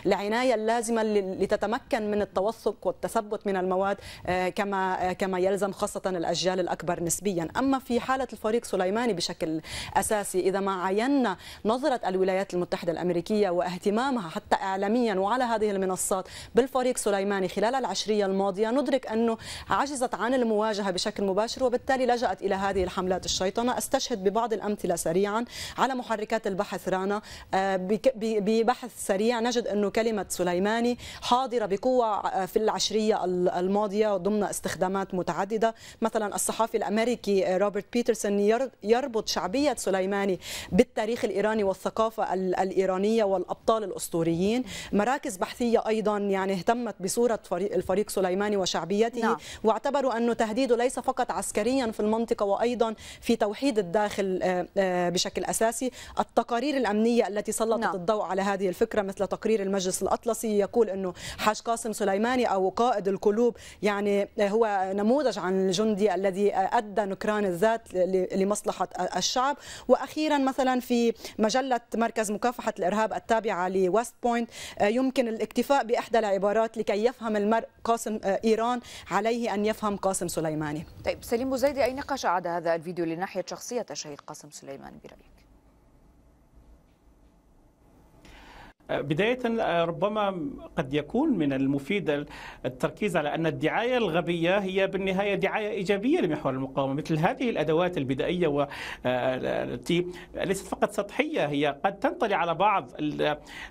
S8: العناية اللازمة لتتمكن من التوثق والتثبت من المواد آه، كما آه، كما يلزم خاصة الأجيال الأكبر نسبيا أما في حالة الفريق سليماني بشكل أساسي إذا ما عينا نظرة الولايات المتحدة الأمريكية واهتمامها حتى إعلاميا وعلى هذه المنصات بالفريق سليماني خلال العشرية الماضية ندرك أنه عجزت عن المواجهة بشكل مباشر وبالتالي لجأت إلى هذه الحملات الشيطنة أستشهد ببعض الأمثلة سريعا على محركات البحث رانا آه، ببحث سريع نجد أنه كلمة سليماني حاضرة بقوة آه، في العشرية الماضية ضمن استخدامات متعددة مثلا الصحافي الأمريكي روبرت بيترسون يربط شعبية سليماني بالتاريخ الإيراني والثقافة الإيرانية والأبطال الأسطوريين مراكز بحثية أيضا يعني اهتمت بصورة الفريق سليماني وشعبيته نعم. واعتبروا أنه تهديده ليس فقط عسكريا في المنطقة وأيضا في توحيد الداخل آه، بشكل أساسي التقارير الأمنية التي سلطت لا. نعم. الضوء على هذه الفكرة مثل تقرير المجلس الأطلسي يقول أنه حاج قاسم سليماني أو قائد القلوب يعني هو نموذج عن الجندي الذي أدى نكران الذات لمصلحة الشعب وأخيرا مثلا في مجلة مركز مكافحة الإرهاب التابعة لويست بوينت آه، يمكن الاكتفاء بإحدى العبارات لكي يفهم المرء قاسم آه، إيران عليه أن يفهم قاسم سليماني
S1: طيب سليم بوزيدي أي نقاش عاد هذا الفيديو لناحية شخصية الشهيد قاسم سليماني برأيك؟
S9: بداية آه، ربما قد يكون من المفيد التركيز على أن الدعاية الغبية هي بالنهاية دعاية إيجابية لمحور المقاومة مثل هذه الأدوات البدائية والتي آه، ليست فقط سطحية هي قد تنطلي على بعض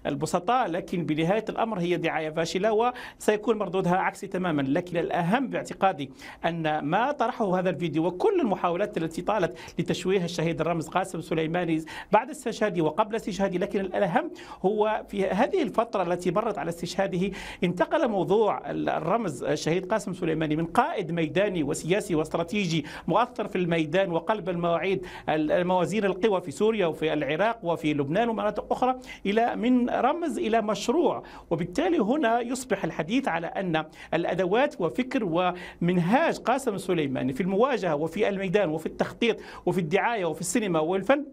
S9: البسطاء لكن بنهاية الأمر هي دعاية فاشلة وسيكون مردودها عكسي تماما لكن الأهم باعتقادي أن ما طرحه هذا الفيديو وكل المحاولات التي طالت لتشويه الشهيد الرمز قاسم سليماني بعد استشهاده وقبل استشهاده لكن الأهم هو في هذه الفترة التي مرت على استشهاده انتقل موضوع الرمز الشهيد قاسم سليماني من قائد ميداني وسياسي واستراتيجي مؤثر في الميدان وقلب المواعيد الموازين القوى في سوريا وفي العراق وفي لبنان ومناطق أخرى إلى من رمز إلى مشروع وبالتالي هنا يصبح الحديث على أن الأدوات وفكر ومنهاج قاسم سليماني في المواجهة وفي الميدان وفي التخطيط وفي الدعاية وفي السينما والفن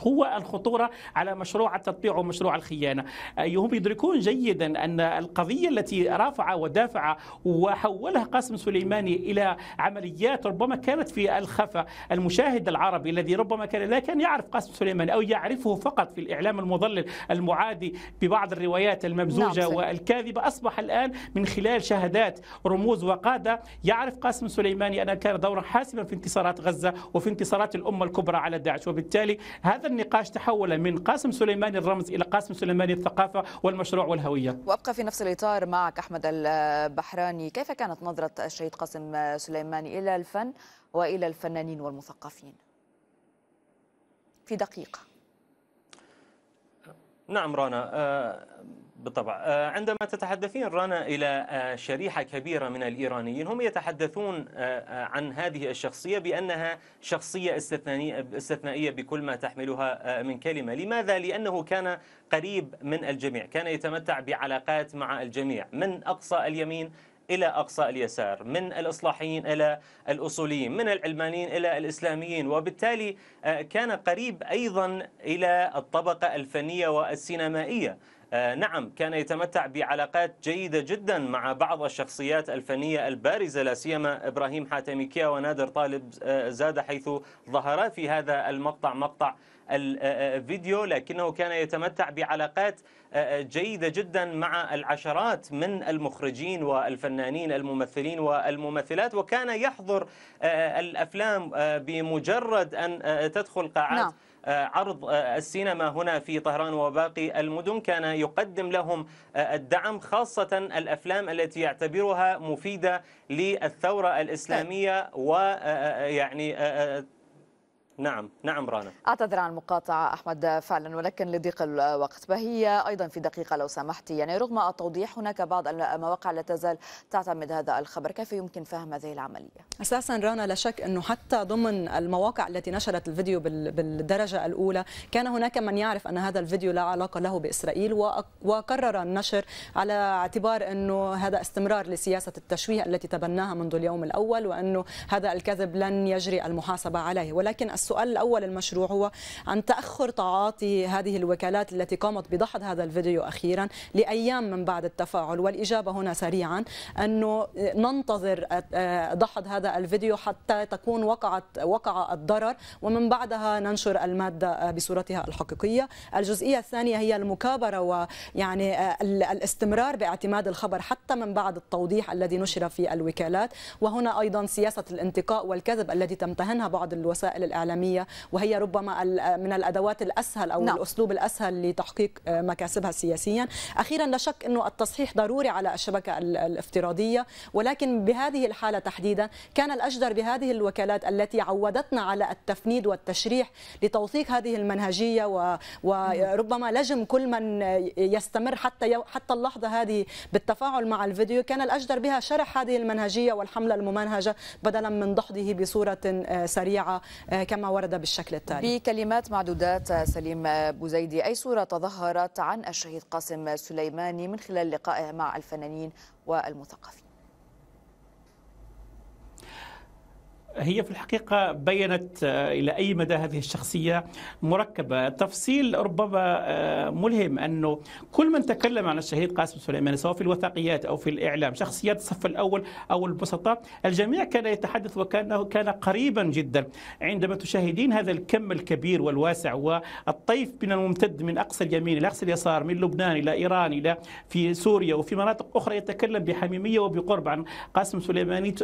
S9: هو الخطورة على مشروع التطبيع ومشروع الخيانة هم يدركون جيدا أن القضية التي رافع ودافع وحولها قاسم سليماني إلى عمليات ربما كانت في الخفا المشاهد العربي الذي ربما كان لا كان يعرف قاسم سليماني أو يعرفه فقط في الإعلام المضلل المعادي ببعض الروايات الممزوجة نعم والكاذبة أصبح الآن من خلال شهادات رموز وقادة يعرف قاسم سليماني أن كان دورا حاسما في انتصارات غزة وفي انتصارات الأمة الكبرى على داعش وبالتالي هذا هذا النقاش تحول من قاسم سليماني الرمز إلى قاسم سليماني الثقافة والمشروع والهوية
S1: وأبقى في نفس الإطار معك أحمد البحراني كيف كانت نظرة الشهيد قاسم سليماني إلى الفن وإلى الفنانين والمثقفين في دقيقة
S7: نعم رانا آه، بالطبع آه، عندما تتحدثين رنا إلى آه، شريحة كبيرة من الإيرانيين هم يتحدثون آه، عن هذه الشخصية بأنها شخصية استثنائية بكل ما تحملها من كلمة لماذا؟ لأنه كان قريب من الجميع كان يتمتع بعلاقات مع الجميع من أقصى اليمين إلى أقصى اليسار من الإصلاحيين إلى الأصوليين من العلمانيين إلى الإسلاميين وبالتالي كان قريب أيضا إلى الطبقة الفنية والسينمائية آه، نعم كان يتمتع بعلاقات جيدة جدا مع بعض الشخصيات الفنية البارزة لا سيما إبراهيم حاتميكيا ونادر طالب آه، زاد حيث ظهرا في هذا المقطع مقطع الفيديو لكنه كان يتمتع بعلاقات آه، جيدة جدا مع العشرات من المخرجين والفنانين الممثلين والممثلات وكان يحضر الأفلام بمجرد أن تدخل قاعات نعم. آه، عرض آه، السينما هنا في طهران وباقي المدن كان يقدم لهم آه، الدعم خاصة الأفلام التي يعتبرها مفيدة للثورة طيب. الإسلامية ويعني نعم نعم رانا
S1: أعتذر عن المقاطعة أحمد فعلا ولكن لضيق الوقت فهي أيضا في دقيقة لو سمحتي يعني رغم التوضيح هناك بعض المواقع لا تزال تعتمد هذا الخبر كيف يمكن فهم هذه العملية
S8: أساسا رانا لا شك أنه حتى ضمن المواقع التي نشرت الفيديو بالدرجة الأولى كان هناك من يعرف أن هذا الفيديو لا علاقة له بإسرائيل وقرر النشر على اعتبار أنه هذا استمرار لسياسة التشويه التي تبناها منذ اليوم الأول وأنه هذا الكذب لن يجري المحاسبة عليه ولكن السؤال الأول المشروع هو عن تأخر تعاطي هذه الوكالات التي قامت بضحض هذا الفيديو أخيرا لأيام من بعد التفاعل والإجابة هنا سريعا أنه ننتظر آه، آه، ضحض هذا الفيديو حتى تكون وقعت وقع الضرر ومن بعدها ننشر المادة آه، بصورتها الحقيقية الجزئية الثانية هي المكابرة ويعني الاستمرار باعتماد الخبر حتى من بعد التوضيح الذي نشر في الوكالات وهنا أيضا سياسة الانتقاء والكذب التي تمتهنها بعض الوسائل الإعلامية العالميه وهي ربما من الادوات الاسهل او نعم. الاسلوب الاسهل لتحقيق آه، مكاسبها سياسيا اخيرا لا شك انه التصحيح ضروري على الشبكه الافتراضيه ولكن بهذه الحاله تحديدا كان الاجدر بهذه الوكالات التي عودتنا على التفنيد والتشريح لتوثيق هذه المنهجيه وربما نعم. لجم كل من يستمر حتى حتى اللحظه هذه بالتفاعل مع الفيديو كان الاجدر بها شرح هذه المنهجيه والحمله الممنهجه بدلا من دحضه بصوره آه، سريعه آه، كما ورد بالشكل التالي
S1: بكلمات معدودات سليم بوزيدي أي صورة تظهرت عن الشهيد قاسم سليماني من خلال لقائه مع الفنانين والمثقفين
S9: هي في الحقيقة بيّنت آه، إلى أي مدى هذه الشخصية مركبة تفصيل ربما آه، ملهم أنه كل من تكلم عن الشهيد قاسم سليماني سواء في الوثائقيات أو في الإعلام شخصيات الصف الأول أو البسطاء الجميع كان يتحدث وكانه كان قريبا جدا عندما تشاهدين هذا الكم الكبير والواسع والطيف من الممتد من أقصى اليمين إلى أقصى اليسار من لبنان إلى إيران إلى في سوريا وفي مناطق أخرى يتكلم بحميمية وبقرب عن قاسم سليماني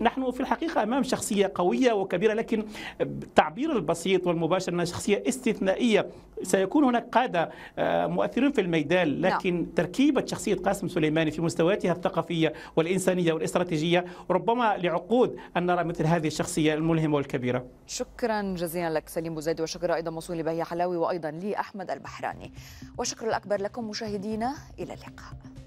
S9: نحن في الحقيقة أمام شخصية شخصية قوية وكبيرة لكن التعبير البسيط والمباشر أنها شخصية استثنائية سيكون هناك قادة آه، مؤثرين في الميدان نعم. لكن تركيبة شخصية قاسم سليماني في مستوياتها الثقافية والإنسانية والاستراتيجية ربما لعقود أن نرى مثل هذه الشخصية الملهمة والكبيرة
S1: شكرا جزيلا لك سليم بوزيد وشكرا أيضا موصول لبهية حلاوي وأيضا لي أحمد البحراني وشكر الأكبر لكم مشاهدينا إلى اللقاء